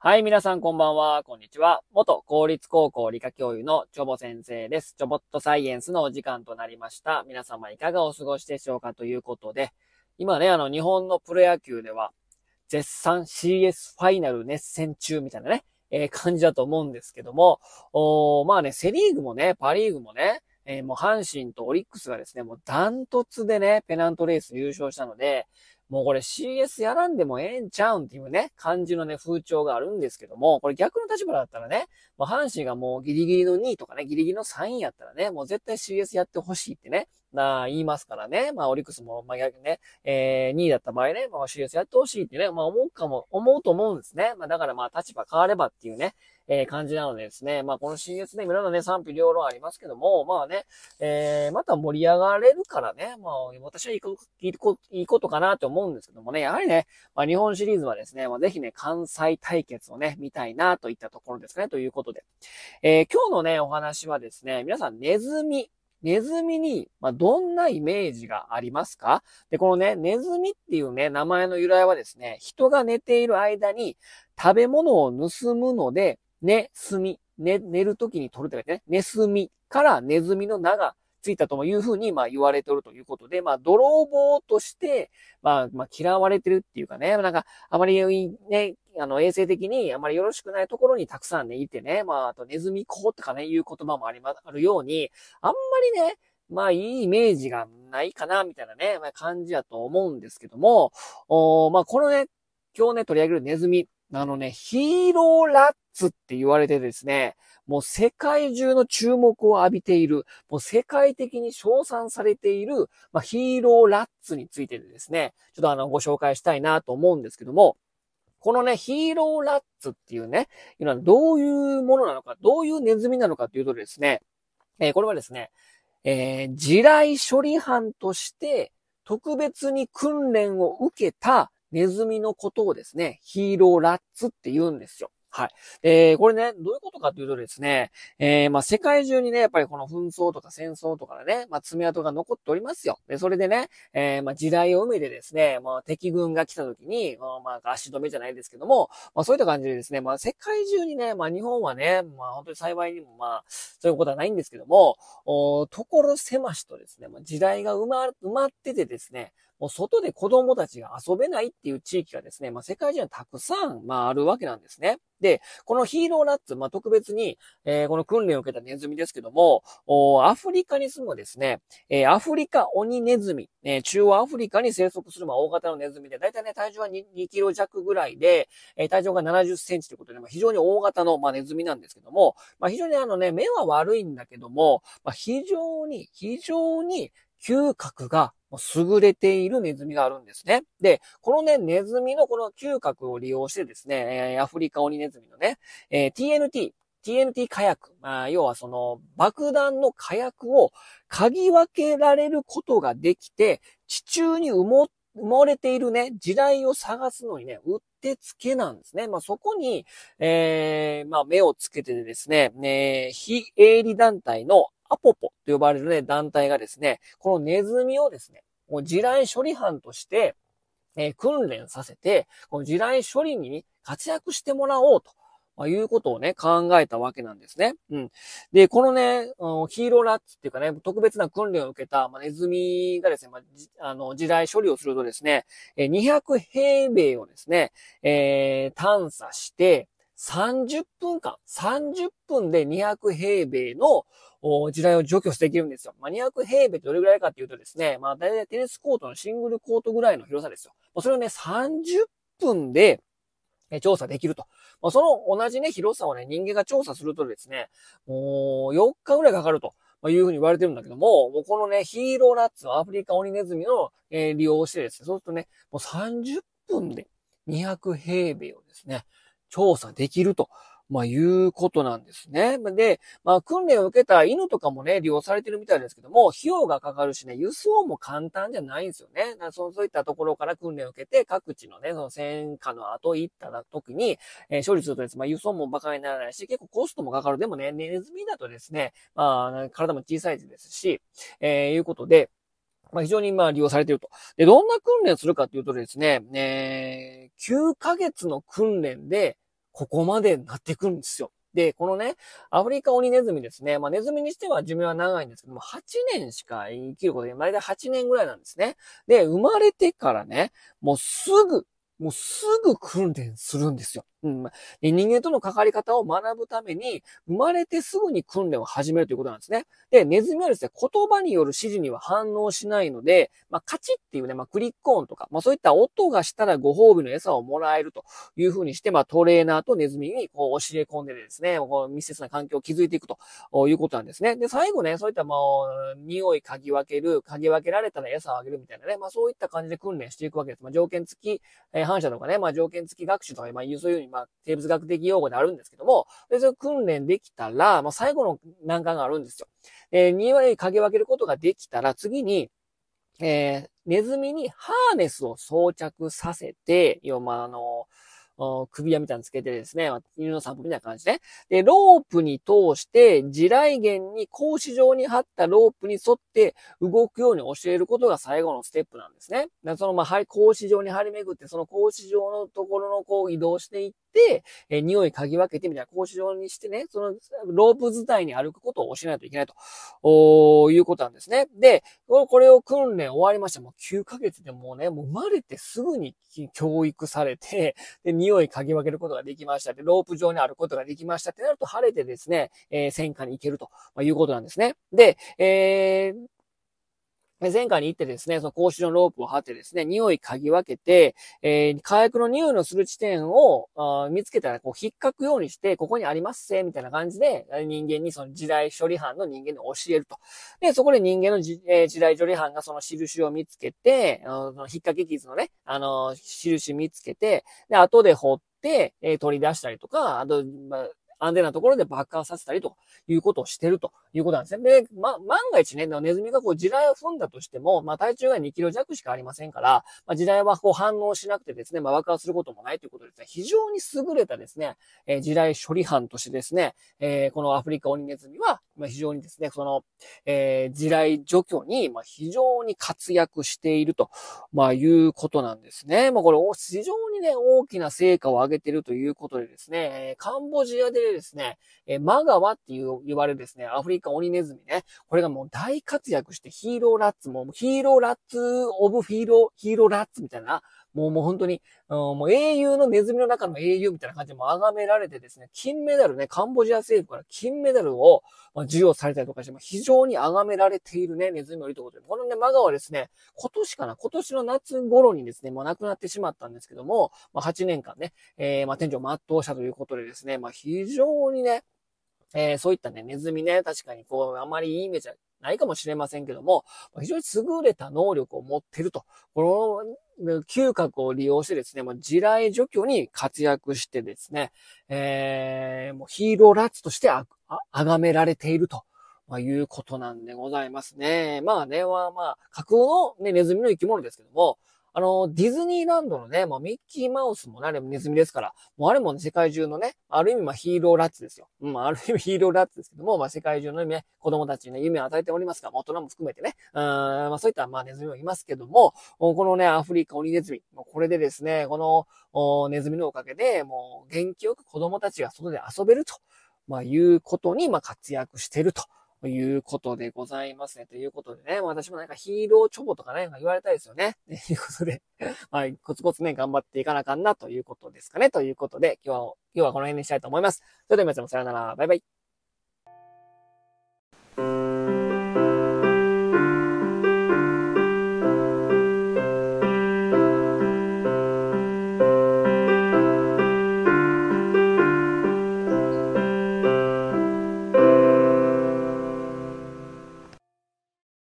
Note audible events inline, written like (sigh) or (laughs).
はい、皆さんこんばんは、こんにちは。元公立高校理科教諭のチョボ先生です。チョボットサイエンスのお時間となりました。皆様いかがお過ごしでしょうかということで、今ね、あの、日本のプロ野球では、絶賛 CS ファイナル熱戦中みたいなね、えー、感じだと思うんですけども、おまあね、セリーグもね、パリーグもね、えー、もう阪神とオリックスがですね、もうダントツでね、ペナントレース優勝したので、もうこれ CS やらんでもええんちゃうんっていうね、感じのね、風潮があるんですけども、これ逆の立場だったらね、もう阪神がもうギリギリの2位とかね、ギリギリの3位やったらね、もう絶対 CS やってほしいってね、まあ、言いますからね。まあ、オリックスも、まあ、逆ね、えー、2位だった場合ね、まあ、CS やってほしいってね、まあ、思うかも、思うと思うんですね。まあ、だからまあ、立場変わればっていうね、えー、感じなのでですね、まあこの CS でいろんなね、賛否両論ありますけども、まあね、えー、また盛り上がれるからね、まあ私はいいこと、いいいことかなと思うんですけどもね、やはりね、まあ日本シリーズはですね、まあぜひね、関西対決をね、見たいなといったところですね、ということで。えー、今日のね、お話はですね、皆さんネズミネズミに、まあ、どんなイメージがありますかで、このね、ネズミっていうね、名前の由来はですね、人が寝ている間に食べ物を盗むので、ね、すみ、ね、寝る時に取るって書いてね、寝すみからネズミの名がついたというふうに、まあ言われておるということで、まあ泥棒として、まあ、まあ嫌われてるっていうかね、なんかあまりね、あの衛生的にあまりよろしくないところにたくさんね、いてね、まああとネズミ子とかね、いう言葉もありま、あるように、あんまりね、まあいいイメージがないかな、みたいなね、まあ、感じやと思うんですけども、おまあこのね、今日ね、取り上げるネズミあのね、ヒーローラッツって言われてですね、もう世界中の注目を浴びている、もう世界的に称賛されている、まあ、ヒーローラッツについてですね、ちょっとあの、ご紹介したいなと思うんですけども、このね、ヒーローラッツっていうね、いうのはどういうものなのか、どういうネズミなのかというとですね、えー、これはですね、えー、地雷処理班として特別に訓練を受けたネズミのことをですね、ヒーローラッツって言うんですよ。はい。えー、これね、どういうことかというとですね、えー、まあ、世界中にね、やっぱりこの紛争とか戦争とかね、まあ、爪痕が残っておりますよ。で、それでね、えー、まあ、時代を埋めてですね、まあ、敵軍が来た時に、まあ、まあ、足止めじゃないですけども、まあ、そういった感じでですね、まあ、世界中にね、まあ、日本はね、まあ、本当に幸いにも、まあ、そういうことはないんですけども、おところ狭しとですね、まあ、時代が埋ま、埋まっててですね、もう外で子供たちが遊べないっていう地域がですね、まあ、世界中にはたくさん、まあ、あるわけなんですね。で、このヒーローナッツ、まあ、特別に、えー、この訓練を受けたネズミですけども、アフリカに住むですね、えー、アフリカ鬼ネズミ、えー、中央アフリカに生息する、まあ、大型のネズミで、だいたいね、体重は 2, 2キロ弱ぐらいで、えー、体重が70センチということで、まあ、非常に大型の、まあ、ネズミなんですけども、まあ、非常にあのね、目は悪いんだけども、まあ、非常に、非常に嗅覚が優れているネズミがあるんですね。で、このね、ネズミのこの嗅覚を利用してですね、アフリカオニネズミのね、えー、TNT、TNT 火薬、まあ、要はその爆弾の火薬を嗅ぎ分けられることができて、地中に埋も埋もれているね、地雷を探すのにね、うってつけなんですね。まあ、そこに、えー、まあ、目をつけてですね、ね、非営利団体のアポポと呼ばれるね、団体がですね、このネズミをですね、もう地雷処理班として、えー、訓練させて、この地雷処理に活躍してもらおうと。まあ、いうことをね、考えたわけなんですね。うん。で、このね、ヒーローラッツっていうかね、特別な訓練を受けた、まあ、ネズミがですね、まあ、あの、地雷処理をするとですね、200平米をですね、えー、探査して、30分間、30分で200平米の地雷を除去していけるんですよ。まあ、200平米ってどれぐらいかっていうとですね、まあ、大体テニスコートのシングルコートぐらいの広さですよ。まあ、それをね、30分で、調査できると。まあ、その同じね、広さをね、人間が調査するとですね、もう4日ぐらいかかると。まあ、いうふうに言われてるんだけども、もうこのね、ヒーローラッツアフリカオニネズミを、えー、利用してですね、そうするとね、もう30分で200平米をですね、調査できると。まあ、いうことなんですね。で、まあ、訓練を受けた犬とかもね、利用されてるみたいですけども、費用がかかるしね、輸送も簡単じゃないんですよね。そうそういったところから訓練を受けて、各地のね、その戦火の後行った時に、えー、処理するとですね、まあ、輸送も馬鹿にならないし、結構コストもかかる。でもね、ネズミだとですね、まあ、体も小さいですし、えー、いうことで、まあ、非常にま利用されていると。で、どんな訓練をするかというとですね、えー、9ヶ月の訓練で、ここまでなってくるんですよ。で、このね、アフリカオニネズミですね。まあ、ネズミにしては寿命は長いんですけども、8年しか生きることで、まあ、だ8年ぐらいなんですね。で、生まれてからね、もうすぐ、もうすぐ訓練するんですよ。うん、人間との関わり方を学ぶために、生まれてすぐに訓練を始めるということなんですね。で、ネズミはですね、言葉による指示には反応しないので、まあ、カチっていうね、まあ、クリック音とか、まあ、そういった音がしたらご褒美の餌をもらえるというふうにして、まあ、トレーナーとネズミにこう教え込んでですね、こう密接な環境を築いていくということなんですね。で、最後ね、そういったまあ、匂い嗅ぎ分ける、嗅ぎ分けられたら餌をあげるみたいなね、まあ、そういった感じで訓練していくわけです。まあ、条件付き、えー、反射とかね、まあ、条件付き学習とか、まあ、そういうまあ、生物学的用語であるんですけども、でそれ訓練できたら、まあ、最後の難関があるんですよ。えー、2割かけ分けることができたら、次に、えー、ネズミにハーネスを装着させて、要は、まあ、あのー、首輪みたいなのつけてですね、犬の散歩みたいな感じで、で、ロープに通して、地雷原に格子状に張ったロープに沿って動くように教えることが最後のステップなんですね。その、まあ、格子状に張り巡って、その格子状のところのこう移動していって、えー、匂い嗅ぎ分けてみたいな格子状にしてね、そのロープ自体に歩くことを教えないといけないと、おいうことなんですね。で、これを訓練終わりました。もう9ヶ月でもうね、もう生まれてすぐに教育されて、で、匂い嗅ぎ分けることができましたって、ロープ上にあることができましたってなると晴れてですね、えー、戦火に行けるということなんですね。で、えー前回に行ってですね、その格子のロープを張ってですね、匂い嗅ぎ分けて、えー、火薬の匂いのする地点を見つけたら、こう、引っかくようにして、ここにありますせ、みたいな感じで、人間にその時代処理班の人間に教えると。で、そこで人間の時えー、処理班がその印を見つけて、その引っ掻き傷のね、あのー、印見つけて、で、後で掘って、えー、取り出したりとか、あと、まあ、安全なところで爆破させたりということをしてるということなんですね。で、ま、万が一ね、ネズミがこう地雷を踏んだとしても、まあ、体重が2キロ弱しかありませんから、まあ、地雷はこう反応しなくてですね、まあ、爆破することもないということですね、非常に優れたですね、えー、地雷処理班としてですね、えー、このアフリカ鬼ネズミはまあ、非常にですね、その、えー、地雷除去に、まあ、非常に活躍していると、まあ、いうことなんですね。まあ、これ、非常にね、大きな成果を上げているということでですね、カンボジアでですね、えマガワっていう言われるですね、アフリカオニネズミね、これがもう大活躍してヒーローラッツも、ヒーローラッツオブヒーロー、ヒーローラッツみたいな、もうもう本当に、うん、もう英雄のネズミの中の英雄みたいな感じでも崇められてですね、金メダルね、カンボジア政府から金メダルを、ま授与されたりとかして、まあ、非常に崇められているね、ネズミのりということで、このね、マガはですね、今年かな、今年の夏頃にですね、もう亡くなってしまったんですけども、まあ、8年間ね、えー、まあ、店長を全うしたということでですね、まあ、非常にね、えー、そういったね、ネズミね、確かにこう、あまりいいイメージはないかもしれませんけども、非常に優れた能力を持っていると。この嗅覚を利用してですね、もう地雷除去に活躍してですね、えー、もうヒーローラッツとしてあ、あがめられていると。まあ、いうことなんでございますね。まあね、はまあ、架空のね、ネズミの生き物ですけども、あの、ディズニーランドのね、まあ、ミッキーマウスもね、れネズミですから、もうあれも、ね、世界中のね、ある意味、まあ、ヒーローラッツですよ。うん、ある意味ヒーローラッツですけども、まあ、世界中のね、子供たちにね、夢を与えておりますから、大人も含めてね、うん、まあ、そういった、まあ、ネズミもいますけども、このね、アフリカオリネズミ、これでですね、この、おネズミのおかげで、もう、元気よく子供たちが外で遊べると。まあ、いうことに、まあ、活躍してると。ということでございますね。ということでね、私もなんかヒーローチョボとかね、言われたいですよね。(laughs) ということで、ま (laughs) あ、コツコツね、頑張っていかなあかんなということですかね。ということで、今日は、今日はこの辺にしたいと思います。それでは皆さんもさよなら。バイバイ。